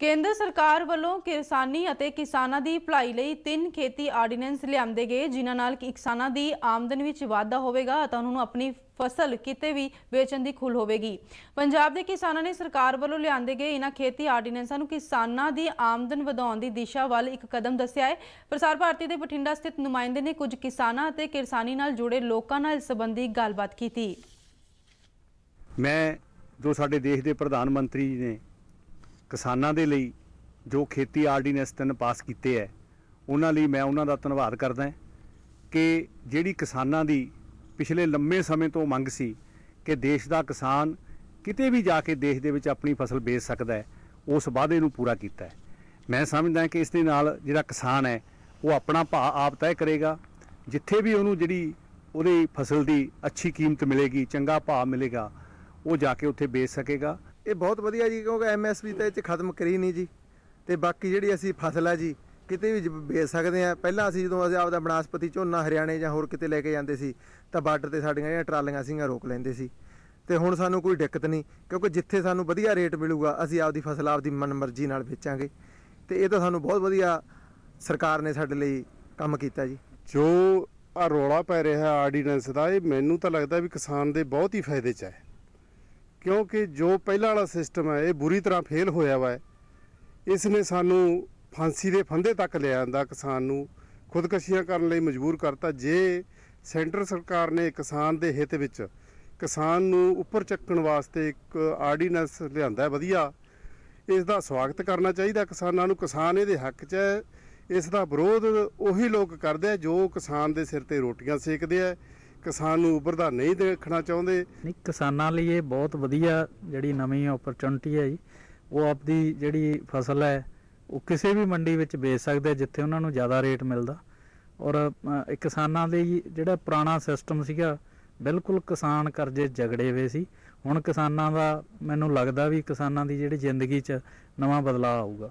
ਕੇਂਦਰ ਸਰਕਾਰ ਵੱਲੋਂ ਕਿਸਾਨੀ ਅਤੇ ਕਿਸਾਨਾਂ ਦੀ ਭਲਾਈ ਲਈ ਤਿੰਨ ਖੇਤੀ ਆਰਡੀਨੈਂਸ ਲਿਆਂਦੇ ਗਏ ਜਿਨ੍ਹਾਂ ਨਾਲ ਕਿਸਾਨਾਂ ਦੀ ਆਮਦਨ ਵਿੱਚ ਵਾਧਾ ਹੋਵੇਗਾ ਅਤੇ ਉਹਨਾਂ ਨੂੰ ਆਪਣੀ ਫਸਲ ਕਿਤੇ ਵੀ ਵੇਚਣ ਦੀ ਖੁੱਲ ਹੋਵੇਗੀ ਪੰਜਾਬ ਦੇ ਕਿਸਾਨਾਂ ਨੇ ਸਰਕਾਰ ਵੱਲੋਂ ਲਿਆਂਦੇ ਗਏ ਇਹਨਾਂ ਖੇਤੀ ਆਰਡੀਨੈਂਸਾਂ ਨੂੰ ਕਿਸਾਨਾਂ ਦੀ ਆਮਦਨ ਵਧਾਉਣ ਦੀ ਦਿਸ਼ਾ ਵੱਲ ਇੱਕ ਕਦਮ ਦੱਸਿਆ ਹੈ ਪ੍ਰਸਾਰ ਭਾਰਤੀ ਦੇ ਬਠਿੰਡਾ ਸਥਿਤ ਨੁਮਾਇੰਦੇ ਨੇ ਕੁਝ ਕਿਸਾਨਾਂ ਅਤੇ ਕਿਰਸਾਨੀ ਨਾਲ ਜੁੜੇ ਲੋਕਾਂ ਨਾਲ ਸੰਬੰਧੀ ਗੱਲਬਾਤ ਕੀਤੀ ਮੈਂ ਜੋ ਸਾਡੇ ਦੇਸ਼ ਦੇ ਪ੍ਰਧਾਨ ਮੰਤਰੀ ਜੀ ਨੇ ਕਿਸਾਨਾਂ ਦੇ ਲਈ ਜੋ ਖੇਤੀ ਆਰਡੀਨੈਂਸ ਤਨ ਪਾਸ ਕੀਤੇ ਐ ਉਹਨਾਂ ਲਈ ਮੈਂ ਉਹਨਾਂ ਦਾ ਧੰਨਵਾਦ ਕਰਦਾ ਕਿ ਜਿਹੜੀ ਕਿਸਾਨਾਂ ਦੀ ਪਿਛਲੇ ਲੰਮੇ ਸਮੇਂ ਤੋਂ ਮੰਗ ਸੀ ਕਿ ਦੇਸ਼ ਦਾ ਕਿਸਾਨ ਕਿਤੇ ਵੀ ਜਾ ਕੇ ਦੇਸ਼ ਦੇ ਵਿੱਚ ਆਪਣੀ ਫਸਲ ਵੇਚ ਸਕਦਾ ਹੈ ਉਸ ਵਾਅਦੇ ਨੂੰ ਪੂਰਾ ਕੀਤਾ ਹੈ ਮੈਂ ਸਮਝਦਾ ਕਿ ਇਸ ਦੇ ਨਾਲ ਜਿਹੜਾ ਕਿਸਾਨ ਹੈ ਉਹ ਆਪਣਾ ਭਾਅ ਆਪ ਤੈਅ ਕਰੇਗਾ ਜਿੱਥੇ ਵੀ ਉਹਨੂੰ ਜਿਹੜੀ ਉਹਦੀ ਫਸਲ ਦੀ ਅੱਛੀ ਕੀਮਤ ਮਿਲੇਗੀ ਚੰਗਾ ਭਾਅ ਮਿਲੇਗਾ ਉਹ ਜਾ ਕੇ ਉੱਥੇ ਵੇਚ ਸਕੇਗਾ ਇਹ ਬਹੁਤ ਵਧੀਆ ਜੀ ਕਿਉਂਕਿ ਐਮਐਸਪੀ ਤਾਂ ਇਹ ਚ ਖਤਮ ਕਰੀ ਨਹੀਂ ਜੀ ਤੇ ਬਾਕੀ ਜਿਹੜੀ ਅਸੀਂ ਫਸਲ ਆ ਜੀ ਕਿਤੇ ਵੀ ਵੇਚ ਸਕਦੇ ਆ ਪਹਿਲਾਂ ਅਸੀਂ ਜਦੋਂ ਅਸੀਂ ਆਪਦਾ ਬਨਾਸਪਤੀ ਝੋਨਾ ਹਰਿਆਣੇ ਜਾਂ ਹੋਰ ਕਿਤੇ ਲੈ ਕੇ ਜਾਂਦੇ ਸੀ ਤਾਂ ਬਾਰਡਰ ਤੇ ਸਾਡੀਆਂ ਜਿਹੜੀਆਂ ਟਰਾਲੀਆਂ ਸੀਗੀਆਂ ਰੋਕ ਲੈਂਦੇ ਸੀ ਤੇ ਹੁਣ ਸਾਨੂੰ ਕੋਈ ਦਿੱਕਤ ਨਹੀਂ ਕਿਉਂਕਿ ਜਿੱਥੇ ਸਾਨੂੰ ਵਧੀਆ ਰੇਟ ਮਿਲੂਗਾ ਅਸੀਂ ਆਪਦੀ ਫਸਲ ਆਪਦੀ ਮਨਮਰਜ਼ੀ ਨਾਲ ਵੇਚਾਂਗੇ ਤੇ ਇਹ ਤਾਂ ਸਾਨੂੰ ਬਹੁਤ ਵਧੀਆ ਸਰਕਾਰ ਨੇ ਸਾਡੇ ਲਈ ਕੰਮ ਕੀਤਾ ਜੀ ਜੋ ਆ ਰੋਲਾ ਪੈ ਰਿਹਾ ਆਰਡੀਨੈਂਸ ਦਾ ਇਹ ਮੈਨੂੰ ਤਾਂ ਲੱਗਦਾ ਵੀ ਕਿਸਾਨ ਦੇ ਬਹੁਤ ਹੀ ਫਾਇਦੇ ਚ ਹੈ ਕਿਉਂਕਿ ਜੋ ਪਹਿਲਾਂ ਵਾਲਾ ਸਿਸਟਮ ਹੈ ਇਹ ਬੁਰੀ ਤਰ੍ਹਾਂ ਫੇਲ ਹੋਇਆ ਵਾ ਇਸ ਨੇ ਸਾਨੂੰ ਫਾਂਸੀ ਦੇ ਫੰਦੇ ਤੱਕ ਲਿਆਂਦਾ ਕਿਸਾਨ ਨੂੰ ਖੁਦਕਸ਼ੀਆਂ ਕਰਨ ਲਈ ਮਜਬੂਰ ਕਰਤਾ ਜੇ ਸੈਂਟਰ ਸਰਕਾਰ ਨੇ ਕਿਸਾਨ ਦੇ ਹਿੱਤ ਵਿੱਚ ਕਿਸਾਨ ਨੂੰ ਉੱਪਰ ਚੱਕਣ ਵਾਸਤੇ ਇੱਕ ਆਰਡੀਨੈਂਸ ਲਿਆਂਦਾ ਹੈ ਵਧੀਆ ਇਸ ਦਾ ਸਵਾਗਤ ਕਰਨਾ ਚਾਹੀਦਾ ਕਿਸਾਨਾਂ ਨੂੰ ਕਿਸਾਨ ਇਹਦੇ ਹੱਕ 'ਚ ਹੈ ਇਸ ਦਾ ਵਿਰੋਧ ਉਹੀ ਲੋਕ ਕਰਦੇ ਆ ਜੋ ਕਿਸਾਨ ਦੇ ਸਿਰ ਤੇ ਰੋਟੀਆਂ ਸੇਕਦੇ ਆ ਕਿਸਾਨ ਨੂੰ ਪ੍ਰਧਾਨ ਨਹੀਂ ਦੇਖਣਾ ਚਾਹੁੰਦੇ ਨਹੀਂ ਕਿਸਾਨਾਂ ਲਈ ਇਹ ਬਹੁਤ ਵਧੀਆ ਜਿਹੜੀ ਨਵੀਂ ਓਪਰਚੁਨਿਟੀ ਹੈ ਜੀ ਉਹ ਆਪਦੀ ਜਿਹੜੀ ਫਸਲ ਹੈ ਉਹ ਕਿਸੇ ਵੀ ਮੰਡੀ ਵਿੱਚ ਵੇਚ ਸਕਦੇ ਜਿੱਥੇ ਉਹਨਾਂ ਨੂੰ ਜ਼ਿਆਦਾ ਰੇਟ ਮਿਲਦਾ ਔਰ ਕਿਸਾਨਾਂ ਦੇ ਜਿਹੜਾ ਪੁਰਾਣਾ ਸਿਸਟਮ ਸੀਗਾ ਬਿਲਕੁਲ ਕਿਸਾਨ ਕਰਜ਼ੇ ਝਗੜੇ ਹੋਏ ਸੀ ਹੁਣ ਕਿਸਾਨਾਂ ਦਾ ਮੈਨੂੰ ਲੱਗਦਾ ਵੀ ਕਿਸਾਨਾਂ ਦੀ ਜਿਹੜੀ ਜ਼ਿੰਦਗੀ 'ਚ ਨਵਾਂ ਬਦਲਾਅ ਆਊਗਾ